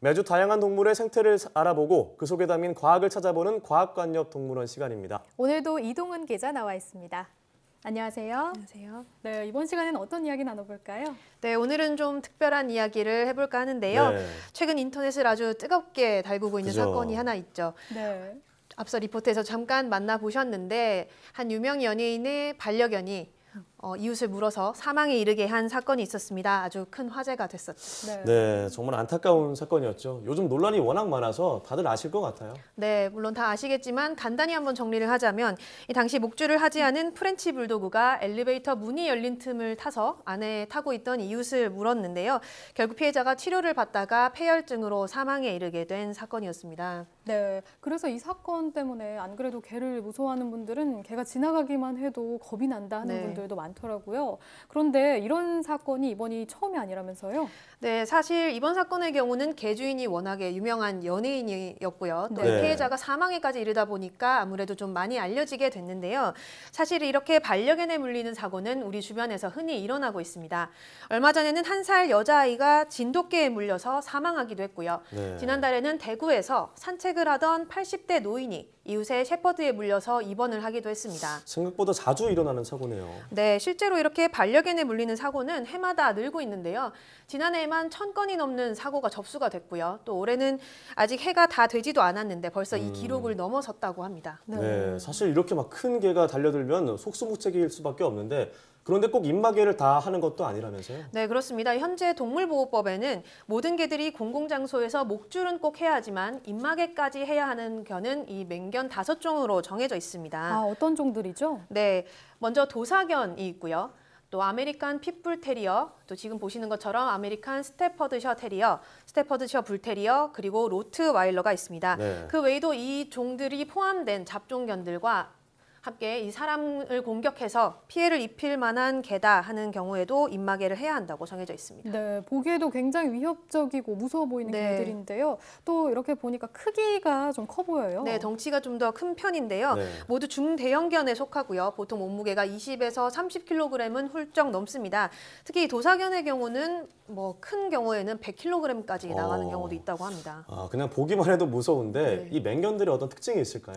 매주 다양한 동물의 생태를 알아보고 그 속에 담긴 과학을 찾아보는 과학관엽 동물원 시간입니다. 오늘도 이동은 기자 나와 있습니다. 안녕하세요. 안녕하세요. 네, 이번 시간에는 어떤 이야기 나눠볼까요? 네, 오늘은 좀 특별한 이야기를 해볼까 하는데요. 네. 최근 인터넷을 아주 뜨겁게 달구고 있는 그죠. 사건이 하나 있죠. 네. 앞서 리포트에서 잠깐 만나보셨는데 한 유명 연예인의 반려견이 어, 이웃을 물어서 사망에 이르게 한 사건이 있었습니다. 아주 큰 화제가 됐었죠. 네. 네, 정말 안타까운 사건이었죠. 요즘 논란이 워낙 많아서 다들 아실 것 같아요. 네, 물론 다 아시겠지만 간단히 한번 정리를 하자면 이 당시 목줄을 하지 않은 프렌치 불도그가 엘리베이터 문이 열린 틈을 타서 안에 타고 있던 이웃을 물었는데요. 결국 피해자가 치료를 받다가 폐혈증으로 사망에 이르게 된 사건이었습니다. 네, 그래서 이 사건 때문에 안 그래도 개를 무서워하는 분들은 개가 지나가기만 해도 겁이 난다 하는 네. 분들 경우도 많더라고요. 그런데 이런 사건이 이번이 처음이 아니라면서요? 네, 사실 이번 사건의 경우는 개주인이 워낙에 유명한 연예인이었고요. 또 네. 피해자가 사망에까지 이르다 보니까 아무래도 좀 많이 알려지게 됐는데요. 사실 이렇게 반려견에 물리는 사고는 우리 주변에서 흔히 일어나고 있습니다. 얼마 전에는 한 살 여자아이가 진돗개에 물려서 사망하기도 했고요. 네. 지난달에는 대구에서 산책을 하던 80대 노인이 이웃의 셰퍼드에 물려서 입원을 하기도 했습니다. 생각보다 자주 일어나는 사고네요. 네, 실제로 이렇게 반려견에 물리는 사고는 해마다 늘고 있는데요. 지난해에만 천건이 넘는 사고가 접수가 됐고요. 또 올해는 아직 해가 다 되지도 않았는데 벌써 이 음. 기록을 넘어섰다고 합니다. 네, 사실 이렇게 막 큰 개가 달려들면 속수무책일 수밖에 없는데 그런데 꼭 입마개를 다 하는 것도 아니라면서요? 네, 그렇습니다. 현재 동물보호법에는 모든 개들이 공공장소에서 목줄은 꼭 해야 하지만 입마개까지 해야 하는 견은 이 맹견 다섯 종으로 정해져 있습니다. 아, 어떤 종들이죠? 네, 먼저 도사견이 있고요. 또 아메리칸 핏불 테리어, 또 지금 보시는 것처럼 아메리칸 스테퍼드셔 테리어, 스테퍼드셔 불테리어, 그리고 로트와일러가 있습니다. 네. 그 외에도 이 종들이 포함된 잡종견들과 함께 이 사람을 공격해서 피해를 입힐 만한 개다 하는 경우에도 입마개를 해야 한다고 정해져 있습니다. 네, 보기에도 굉장히 위협적이고 무서워 보이는 네. 개들인데요. 또 이렇게 보니까 크기가 좀 커 보여요. 네, 덩치가 좀 더 큰 편인데요. 네. 모두 중대형견에 속하고요. 보통 몸무게가 20에서 30kg은 훌쩍 넘습니다. 특히 도사견의 경우는 뭐 큰 경우에는 100kg까지 나가는 어... 경우도 있다고 합니다. 아, 그냥 보기만 해도 무서운데 네. 이 맹견들의 어떤 특징이 있을까요?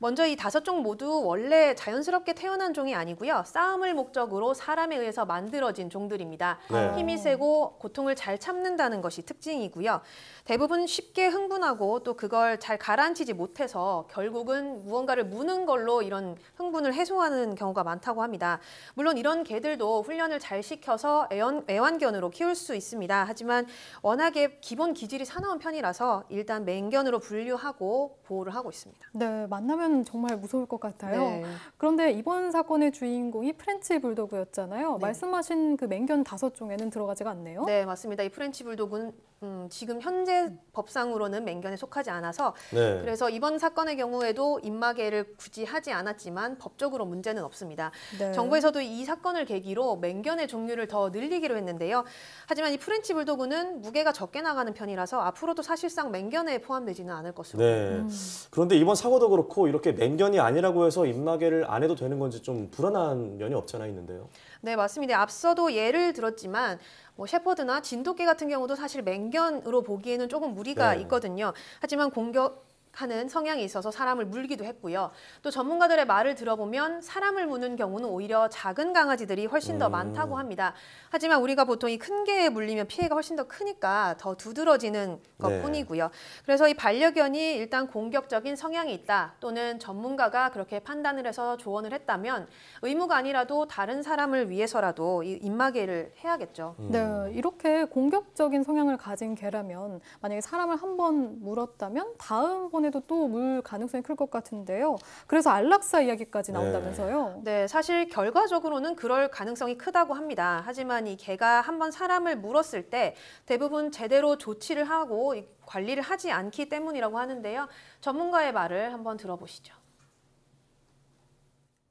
먼저 이 다섯 종 모두 원래 자연스럽게 태어난 종이 아니고요. 싸움을 목적으로 사람에 의해서 만들어진 종들입니다. 네. 힘이 세고 고통을 잘 참는다는 것이 특징이고요. 대부분 쉽게 흥분하고 또 그걸 잘 가라앉히지 못해서 결국은 무언가를 무는 걸로 이런 흥분을 해소하는 경우가 많다고 합니다. 물론 이런 개들도 훈련을 잘 시켜서 애완, 애완견으로 키울 수 있습니다. 하지만 워낙에 기본 기질이 사나운 편이라서 일단 맹견으로 분류하고 보호를 하고 있습니다. 네, 만나면 사실 정말 무서울 것 같아요. 네. 그런데 이번 사건의 주인공이 프렌치 불도그였잖아요. 네. 말씀하신 그 맹견 다섯 종에는 들어가지가 않네요. 네, 맞습니다. 이 프렌치 불도그는 음, 지금 현재 음. 법상으로는 맹견에 속하지 않아서 네. 그래서 이번 사건의 경우에도 입마개를 굳이 하지 않았지만 법적으로 문제는 없습니다. 네. 정부에서도 이 사건을 계기로 맹견의 종류를 더 늘리기로 했는데요. 하지만 이 프렌치 불도그는 무게가 적게 나가는 편이라서 앞으로도 사실상 맹견에 포함되지는 않을 것으로. 네. 음. 그런데 이번 사고도 그렇고 이렇게 이렇게 맹견이 아니라고 해서 입마개를 안 해도 되는 건지 좀 불안한 면이 없잖아 있는데요. 네, 맞습니다. 앞서도 예를 들었지만 뭐 셰퍼드나 진돗개 같은 경우도 사실 맹견으로 보기에는 조금 무리가 네. 있거든요. 하지만 공격 하는 성향이 있어서 사람을 물기도 했고요. 또 전문가들의 말을 들어보면 사람을 무는 경우는 오히려 작은 강아지들이 훨씬 더 많다고 합니다. 하지만 우리가 보통 이 큰 개에 물리면 피해가 훨씬 더 크니까 더 두드러지는 네. 것뿐이고요. 네. 그래서 이 반려견이 일단 공격적인 성향이 있다 또는 전문가가 그렇게 판단을 해서 조언을 했다면 의무가 아니라도 다른 사람을 위해서라도 이 입마개를 해야겠죠. 음. 네, 이렇게 공격적인 성향을 가진 개라면 만약에 사람을 한 번 물었다면 다음번에 해도 또물 가능성이 클 것 같은데요. 그래서 안락사 이야기까지 네. 나온다면서요. 네. 네, 사실 결과적으로는 그럴 가능성이 크다고 합니다. 하지만 이 개가 한번 사람을 물었을 때 대부분 제대로 조치를 하고 관리를 하지 않기 때문이라고 하는데요. 전문가의 말을 한번 들어보시죠.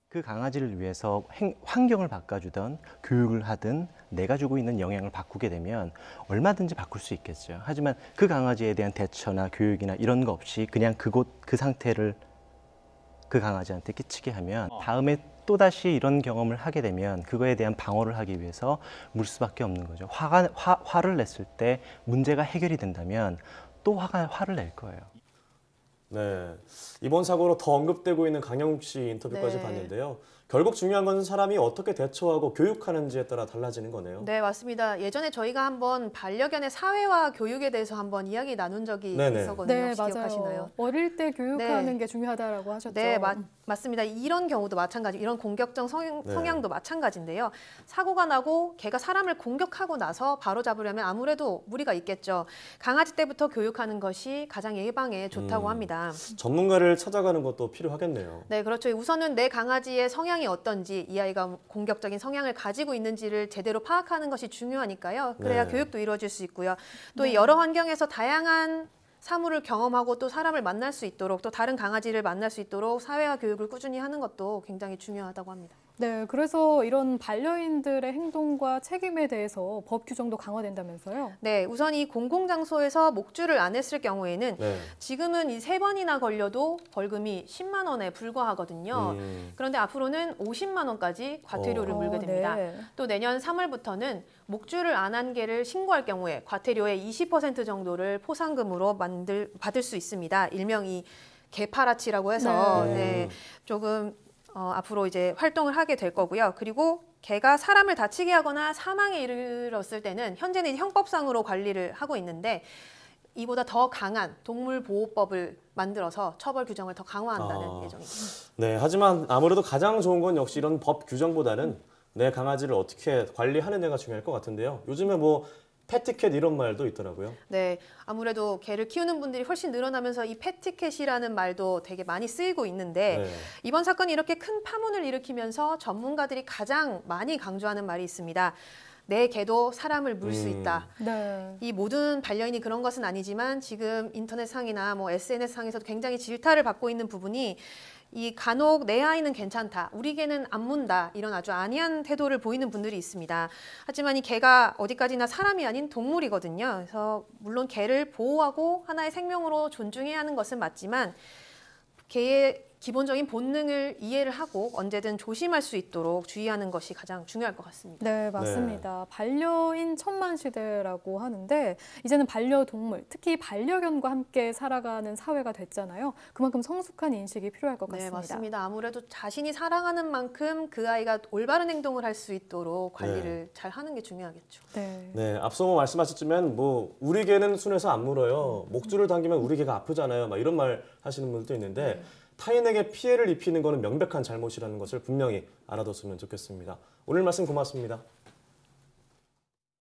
그 강아지를 위해서 환경을 바꿔주던 교육을 하든 내가 주고 있는 영향을 바꾸게 되면 얼마든지 바꿀 수 있겠죠. 하지만 그 강아지에 대한 대처나 교육이나 이런 거 없이 그냥 그곳 그 상태를 그 강아지한테 끼치게 하면 어. 다음에 또다시 이런 경험을 하게 되면 그거에 대한 방어를 하기 위해서 물 수밖에 없는 거죠. 화가, 화, 화를 냈을 때 문제가 해결이 된다면 또 화가, 화를 낼 거예요. 네. 이번 사고로 더 언급되고 있는 강영욱 씨 인터뷰까지 네. 봤는데요. 결국 중요한 건 사람이 어떻게 대처하고 교육하는지에 따라 달라지는 거네요. 네, 맞습니다. 예전에 저희가 한번 반려견의 사회와 교육에 대해서 한번 이야기 나눈 적이 네네. 있었거든요. 네, 혹시 맞아요. 기억하시나요? 어릴 때 교육하는 네. 게 중요하다라고 하셨죠. 네, 마, 맞습니다. 이런 경우도 마찬가지, 이런 공격적 성향, 네. 성향도 마찬가지인데요. 사고가 나고 개가 사람을 공격하고 나서 바로 잡으려면 아무래도 무리가 있겠죠. 강아지 때부터 교육하는 것이 가장 예방에 좋다고 음, 합니다. 전문가를 찾아가는 것도 필요하겠네요. 네, 그렇죠. 우선은 내 강아지의 성향 성향이 어떤지 이 아이가 공격적인 성향을 가지고 있는지를 제대로 파악하는 것이 중요하니까요. 그래야 네. 교육도 이루어질 수 있고요. 또 네. 여러 환경에서 다양한 사물을 경험하고 또 사람을 만날 수 있도록 또 다른 강아지를 만날 수 있도록 사회와 교육을 꾸준히 하는 것도 굉장히 중요하다고 합니다. 네, 그래서 이런 반려인들의 행동과 책임에 대해서 법 규정도 강화된다면서요? 네, 우선 이 공공장소에서 목줄을 안 했을 경우에는 네. 지금은 이 세 번이나 걸려도 벌금이 10만 원에 불과하거든요. 음. 그런데 앞으로는 50만 원까지 과태료를 어. 물게 됩니다. 어, 네. 또 내년 3월부터는 목줄을 안 한 개를 신고할 경우에 과태료의 20% 정도를 포상금으로 만들 받을 수 있습니다. 일명 이 개파라치라고 해서 네. 네, 음. 조금 어, 앞으로 이제 활동을 하게 될 거고요. 그리고 개가 사람을 다치게 하거나 사망에 이르렀을 때는 현재는 형법상으로 관리를 하고 있는데 이보다 더 강한 동물보호법을 만들어서 처벌 규정을 더 강화한다는 아, 예정입니다. 네, 하지만 아무래도 가장 좋은 건 역시 이런 법 규정보다는 내 강아지를 어떻게 관리하는데가 중요할 것 같은데요. 요즘에 뭐 패티켓 이런 말도 있더라고요. 네, 아무래도 개를 키우는 분들이 훨씬 늘어나면서 이 패티켓이라는 말도 되게 많이 쓰이고 있는데 네. 이번 사건이 이렇게 큰 파문을 일으키면서 전문가들이 가장 많이 강조하는 말이 있습니다. 내 개도 사람을 물수 음. 있다. 네. 이 모든 반려인이 그런 것은 아니지만 지금 인터넷상이나 뭐 SNS상에서도 굉장히 질타를 받고 있는 부분이 이 간혹 내 아이는 괜찮다, 우리 개는 안 문다 이런 아주 안이한 태도를 보이는 분들이 있습니다. 하지만 이 개가 어디까지나 사람이 아닌 동물이거든요. 그래서 물론 개를 보호하고 하나의 생명으로 존중해야 하는 것은 맞지만 개의 기본적인 본능을 이해를 하고 언제든 조심할 수 있도록 주의하는 것이 가장 중요할 것 같습니다. 네, 네. 맞습니다. 네. 반려인 천만 시대라고 하는데 이제는 반려동물, 특히 반려견과 함께 살아가는 사회가 됐잖아요. 그만큼 성숙한 인식이 필요할 것 네, 같습니다. 네, 맞습니다. 아무래도 자신이 사랑하는 만큼 그 아이가 올바른 행동을 할 수 있도록 관리를 네. 잘 하는 게 중요하겠죠. 네. 네, 앞서 뭐 말씀하셨지만 뭐 우리 개는 순해서 안 물어요. 목줄을 당기면 우리 개가 아프잖아요. 막 이런 말 하시는 분들도 있는데 네. 타인에게 피해를 입히는 것은 명백한 잘못이라는 것을 분명히 알아뒀으면 좋겠습니다. 오늘 말씀 고맙습니다.